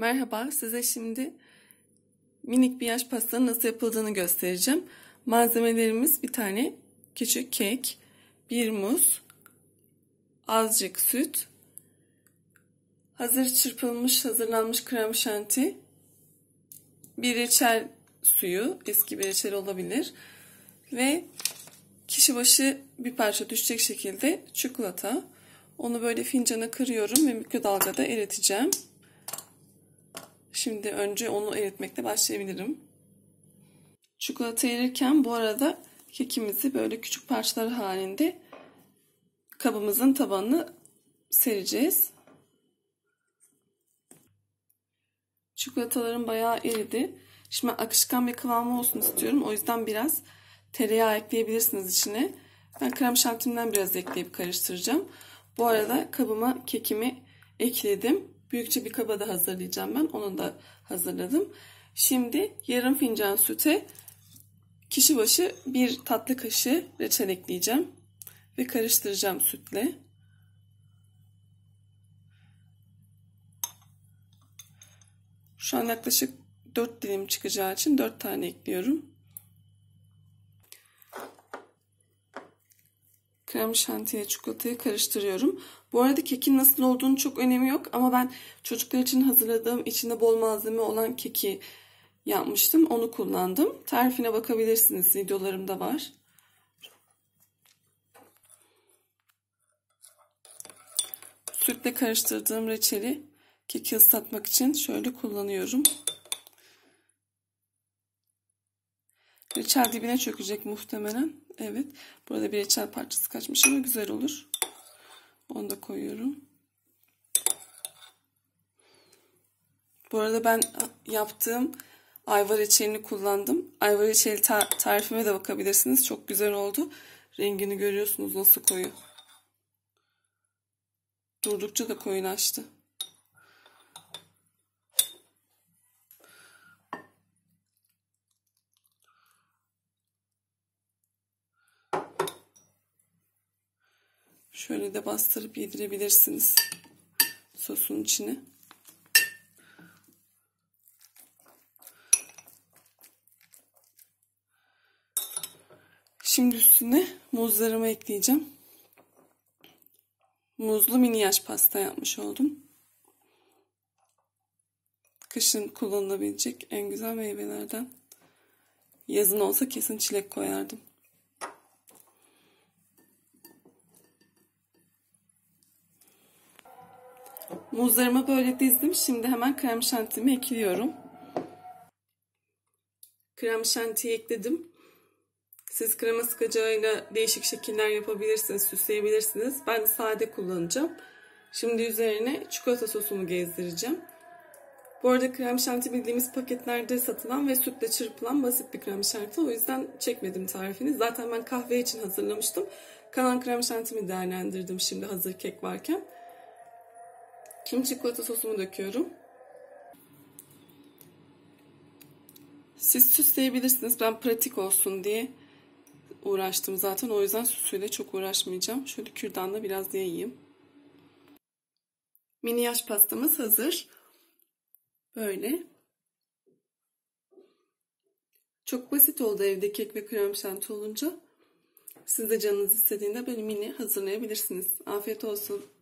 Merhaba, size şimdi minik bir yaş pastanın nasıl yapıldığını göstereceğim. Malzemelerimiz bir tane küçük kek, bir muz, azıcık süt, hazır çırpılmış, hazırlanmış krem şanti, bir reçel suyu, eski bir reçel olabilir ve kişi başı bir parça düşecek şekilde çikolata. Onu böyle fincana kırıyorum ve mikrodalgada eriteceğim. Şimdi önce onu eritmekle başlayabilirim. Çikolata erirken bu arada kekimizi böyle küçük parçalar halinde kabımızın tabanını sereceğiz. Çikolatalarım bayağı eridi. Şimdi akışkan bir kıvamı olsun istiyorum. O yüzden biraz tereyağı ekleyebilirsiniz içine. Ben krem şantimden biraz ekleyip karıştıracağım. Bu arada kabıma kekimi ekledim büyükçe bir kaba da hazırlayacağım ben. Onu da hazırladım. Şimdi yarım fincan süte kişi başı bir tatlı kaşığı reçel ekleyeceğim. Ve karıştıracağım sütle. Şu an yaklaşık 4 dilim çıkacağı için 4 tane ekliyorum. krem şantiyle çikolatayı karıştırıyorum. Bu arada kekin nasıl olduğunu çok önemi yok ama ben çocuklar için hazırladığım içinde bol malzeme olan keki yapmıştım. Onu kullandım. Tarifine bakabilirsiniz. Videolarımda var. Sütle karıştırdığım reçeli keki ıslatmak için şöyle kullanıyorum. Reçel dibine çökecek muhtemelen. Evet. Burada bir reçel parçası kaçmış ama güzel olur. Onu da koyuyorum. Bu arada ben yaptığım ayva reçelini kullandım. Ayva reçeli tar tarifime de bakabilirsiniz. Çok güzel oldu. Rengini görüyorsunuz nasıl koyu. Durdukça da koyulaştı. Şöyle de bastırıp yedirebilirsiniz sosun içine. Şimdi üstüne muzlarımı ekleyeceğim. Muzlu mini yaş pasta yapmış oldum. Kışın kullanılabilecek en güzel meyvelerden. Yazın olsa kesin çilek koyardım. Muzlarımı böyle dizdim. Şimdi hemen krem şantimi ekliyorum. Krem şantiyi ekledim. Siz krema sıkacağıyla değişik şekiller yapabilirsiniz, süsleyebilirsiniz. Ben sade kullanacağım. Şimdi üzerine çikolata sosumu gezdireceğim. Bu arada krem şanti bildiğimiz paketlerde satılan ve sütle çırpılan basit bir krem şanti. O yüzden çekmedim tarifini. Zaten ben kahve için hazırlamıştım. Kalan krem şantimi değerlendirdim şimdi hazır kek varken. Şimdi çikolata sosumu döküyorum. Siz süsleyebilirsiniz. Ben pratik olsun diye uğraştım zaten. O yüzden süsüyle çok uğraşmayacağım. Şöyle kürdanla biraz yayayım. Mini yaş pastamız hazır. Böyle. Çok basit oldu evde kek ve krem şanti olunca. Siz de canınız istediğinde böyle mini hazırlayabilirsiniz. Afiyet olsun.